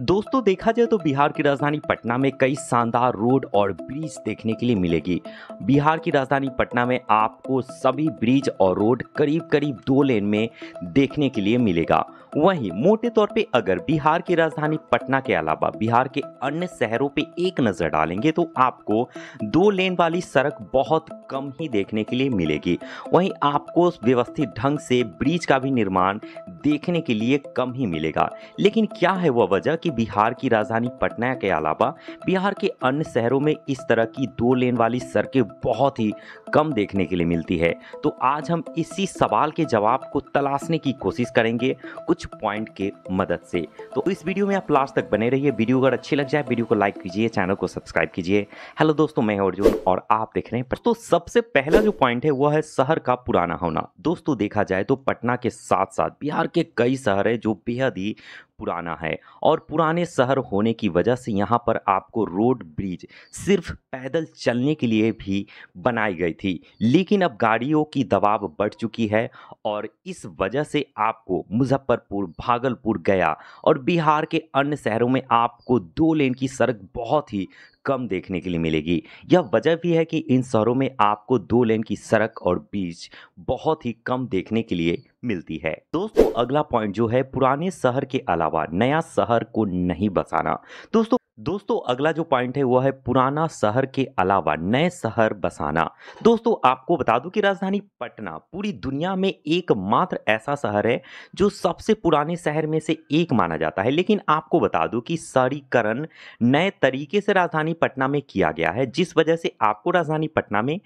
दोस्तों देखा जाए तो बिहार की राजधानी पटना में कई शानदार रोड और ब्रिज देखने के लिए मिलेगी बिहार की राजधानी पटना में आपको सभी ब्रिज और रोड करीब करीब दो लेन में देखने के लिए मिलेगा वहीं मोटे तौर पे अगर बिहार की राजधानी पटना के अलावा बिहार के अन्य शहरों पे एक नज़र डालेंगे तो आपको दो लेन वाली सड़क बहुत कम ही देखने के लिए मिलेगी वहीं आपको व्यवस्थित ढंग से ब्रिज का भी निर्माण देखने के लिए कम ही मिलेगा लेकिन क्या है वह वजह कि बिहार की राजधानी पटना के अलावा बिहार के अन्य शहरों में इस तरह की दो लेन वाली सड़कें बहुत ही कम देखने के लिए मिलती है तो आज हम इसी सवाल के जवाब को तलाशने की कोशिश करेंगे कुछ पॉइंट के मदद से तो इस वीडियो में आप लास्ट तक बने रहिए वीडियो अगर अच्छी लग जाए वीडियो को लाइक कीजिए चैनल को सब्सक्राइब कीजिए हेलो दोस्तों मैं अर्जुन और आप देख रहे हैं तो सबसे पहला जो पॉइंट है वह है शहर का पुराना होना दोस्तों देखा जाए तो पटना के साथ साथ बिहार के कई शहर है जो बेहद ही पुराना है और पुराने शहर होने की वजह से यहाँ पर आपको रोड ब्रिज सिर्फ पैदल चलने के लिए भी बनाई गई थी लेकिन अब गाड़ियों की दबाव बढ़ चुकी है और इस वजह से आपको मुजफ्फरपुर भागलपुर गया और बिहार के अन्य शहरों में आपको दो लेन की सड़क बहुत ही कम देखने के लिए मिलेगी यह वजह भी है कि इन शहरों में आपको दो लेन की सड़क और बीच बहुत ही कम देखने के लिए मिलती है दोस्तों अगला पॉइंट जो है पुराने शहर के अलावा नया शहर को नहीं बसाना दोस्तों दोस्तों अगला जो पॉइंट है वो है पुराना शहर के अलावा नए शहर बसाना दोस्तों आपको बता दूं कि राजधानी पटना पूरी दुनिया में एकमात्र ऐसा शहर है जो सबसे पुराने शहर में से एक माना जाता है लेकिन आपको बता दूं कि शहरीकरण नए तरीके से राजधानी पटना में किया गया है जिस वजह से आपको राजधानी पटना में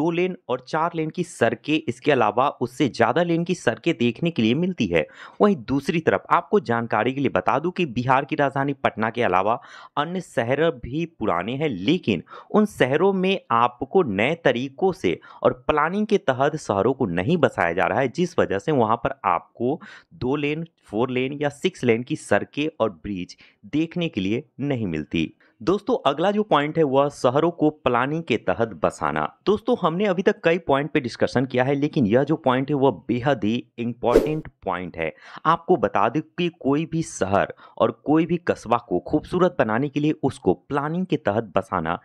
दो लेन और चार लेन की सड़कें इसके अलावा उससे ज़्यादा लेन की सड़कें के देखने के लिए मिलती है वहीं दूसरी तरफ आपको जानकारी के लिए बता दूं कि बिहार की राजधानी पटना के अलावा अन्य शहर भी पुराने हैं लेकिन उन शहरों में आपको नए तरीकों से और प्लानिंग के तहत शहरों को नहीं बसाया जा रहा है जिस वजह से वहाँ पर आपको दो लेन फोर लेन या सिक्स लेन की सड़कें और ब्रिज देखने के लिए नहीं मिलती दोस्तों अगला जो पॉइंट है वह शहरों को प्लानिंग के तहत बसाना दोस्तों हमने अभी तक कई पॉइंट पे डिस्कशन किया है लेकिन यह जो पॉइंट है वह बेहद ही इंपॉर्टेंट पॉइंट है आपको बता दें कि कोई भी शहर और कोई भी कस्बा को खूबसूरत बनाने के लिए उसको प्लानिंग के तहत बसाना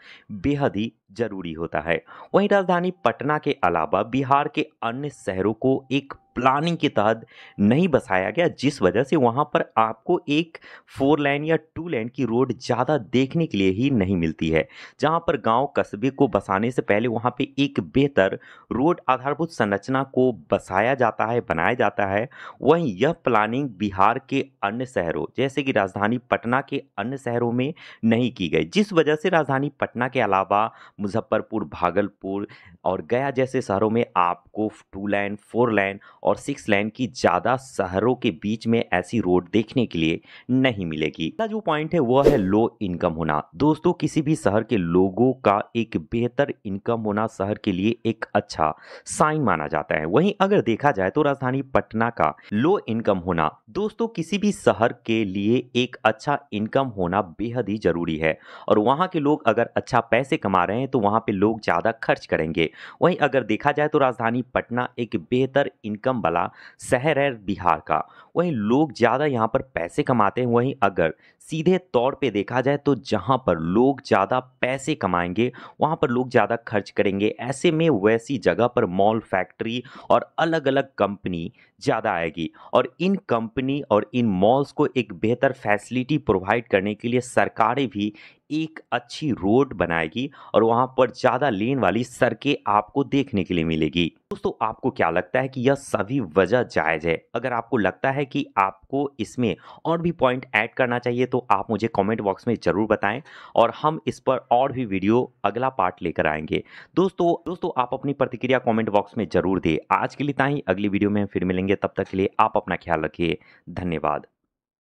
बेहद ही जरूरी होता है वहीं राजधानी पटना के अलावा बिहार के अन्य शहरों को एक प्लानिंग के तहत नहीं बसाया गया जिस वजह से वहाँ पर आपको एक फोर लाइन या टू लाइन की रोड ज़्यादा देखने के लिए ही नहीं मिलती है जहाँ पर गांव कस्बे को बसाने से पहले वहाँ पे एक बेहतर रोड आधारभूत संरचना को बसाया जाता है बनाया जाता है वहीं यह प्लानिंग बिहार के अन्य शहरों जैसे कि राजधानी पटना के अन्य शहरों में नहीं की गई जिस वजह से राजधानी पटना के अलावा मुजफ्फरपुर भागलपुर और गया जैसे शहरों में आपको टू लाइन फोर लाइन और सिक्स लाइन की ज़्यादा शहरों के बीच में ऐसी रोड देखने के लिए नहीं मिलेगी जो पॉइंट है वह है लो इनकम होना दोस्तों किसी भी शहर के लोगों का एक बेहतर इनकम होना शहर के लिए एक अच्छा साइन माना जाता है वहीं अगर देखा जाए तो राजधानी पटना का लो इनकम होना दोस्तों किसी भी शहर के लिए एक अच्छा इनकम होना बेहद ही जरूरी है और वहाँ के लोग अगर अच्छा पैसे कमा रहे हैं तो वहाँ पर लोग ज़्यादा खर्च करेंगे वहीं अगर देखा जाए तो राजधानी पटना एक बेहतर इनकम वाला शहर है बिहार का वहीं लोग ज़्यादा यहाँ पर पैसे कमाते हैं वहीं अगर सीधे तौर पे देखा जाए तो जहाँ पर लोग ज़्यादा पैसे कमाएंगे वहाँ पर लोग ज़्यादा खर्च करेंगे ऐसे में वैसी जगह पर मॉल फैक्ट्री और अलग अलग कंपनी ज़्यादा आएगी और इन कंपनी और इन मॉल्स को एक बेहतर फैसिलिटी प्रोवाइड करने के लिए सरकारें भी एक अच्छी रोड बनाएगी और वहां पर ज़्यादा लेन वाली सड़कें आपको देखने के लिए मिलेगी दोस्तों आपको क्या लगता है कि यह सभी वजह जायज़ है अगर आपको लगता है कि आपको इसमें और भी पॉइंट ऐड करना चाहिए तो आप मुझे कमेंट बॉक्स में ज़रूर बताएं और हम इस पर और भी वीडियो अगला पार्ट लेकर आएंगे दोस्तों दोस्तों आप अपनी प्रतिक्रिया कॉमेंट बॉक्स में ज़रूर दे आज के लिए ताही अगली वीडियो में फिर मिलेंगे तब तक के लिए आप अपना ख्याल रखिए धन्यवाद